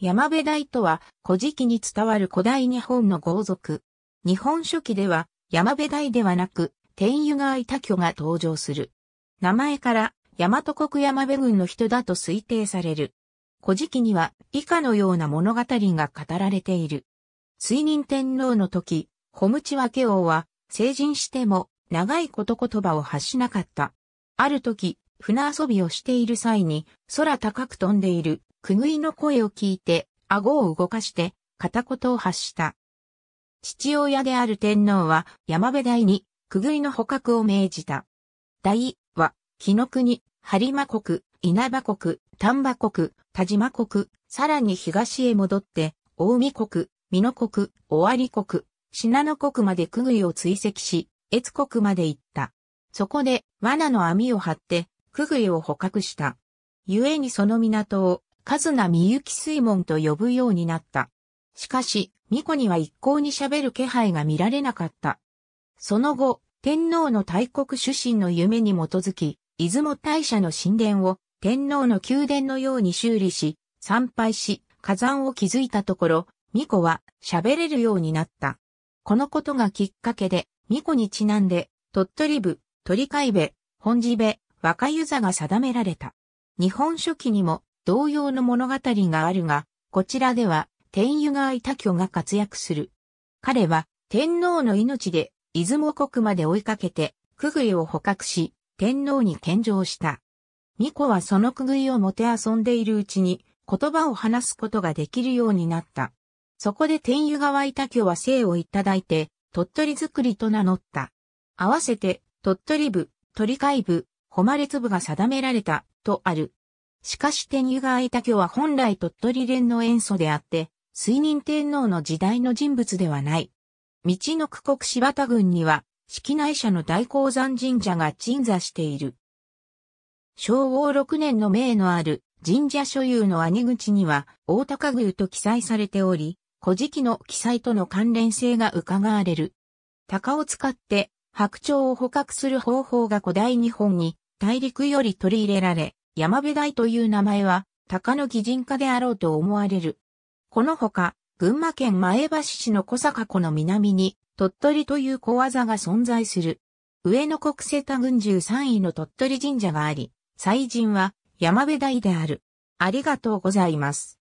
山部大とは、古事記に伝わる古代日本の豪族。日本書紀では、山部大ではなく、天湯川板居が登場する。名前から、大和国山部軍の人だと推定される。古事記には、以下のような物語が語られている。水任天皇の時、ムチワケ王は、成人しても、長いこと言葉を発しなかった。ある時、船遊びをしている際に、空高く飛んでいる、くぐいの声を聞いて、顎を動かして、片言を発した。父親である天皇は、山部大に、くぐいの捕獲を命じた。大は、木の国、播磨国、稲葉国、丹波国、田島国、さらに東へ戻って、大海国、美濃国、尾張国、信濃国までくぐいを追跡し、越国まで行った。そこで、罠の網を張って、クグイを捕獲した。故にその港を、カズナミユキ水門と呼ぶようになった。しかし、巫女には一向に喋る気配が見られなかった。その後、天皇の大国主神の夢に基づき、出雲大社の神殿を天皇の宮殿のように修理し、参拝し、火山を築いたところ、巫女は喋れるようになった。このことがきっかけで、巫女にちなんで、鳥取部、鳥海部、本地部、若湯座が定められた。日本書紀にも同様の物語があるが、こちらでは天湯がいた巨が活躍する。彼は天皇の命で出雲国まで追いかけて、くぐいを捕獲し、天皇に献上した。巫女はそのくぐいをもて遊んでいるうちに、言葉を話すことができるようになった。そこで天湯川板居は生をいただいて、鳥取くりと名乗った。合わせて、鳥取部、鳥海部、誉れ粒が定められた、とある。しかし天湯が開いた居は本来鳥取連の塩素であって、水任天皇の時代の人物ではない。道の区国柴田郡には、式内社の大鉱山神社が鎮座している。昭和6年の名のある神社所有の兄口には大高宮と記載されており、古事記の記載との関連性が伺われる。鷹を使って白鳥を捕獲する方法が古代日本に大陸より取り入れられ、山部台という名前は、高の擬人化であろうと思われる。このほか、群馬県前橋市の小坂湖の南に、鳥取という小技が存在する。上野国瀬田郡13位の鳥取神社があり、祭神は山部台である。ありがとうございます。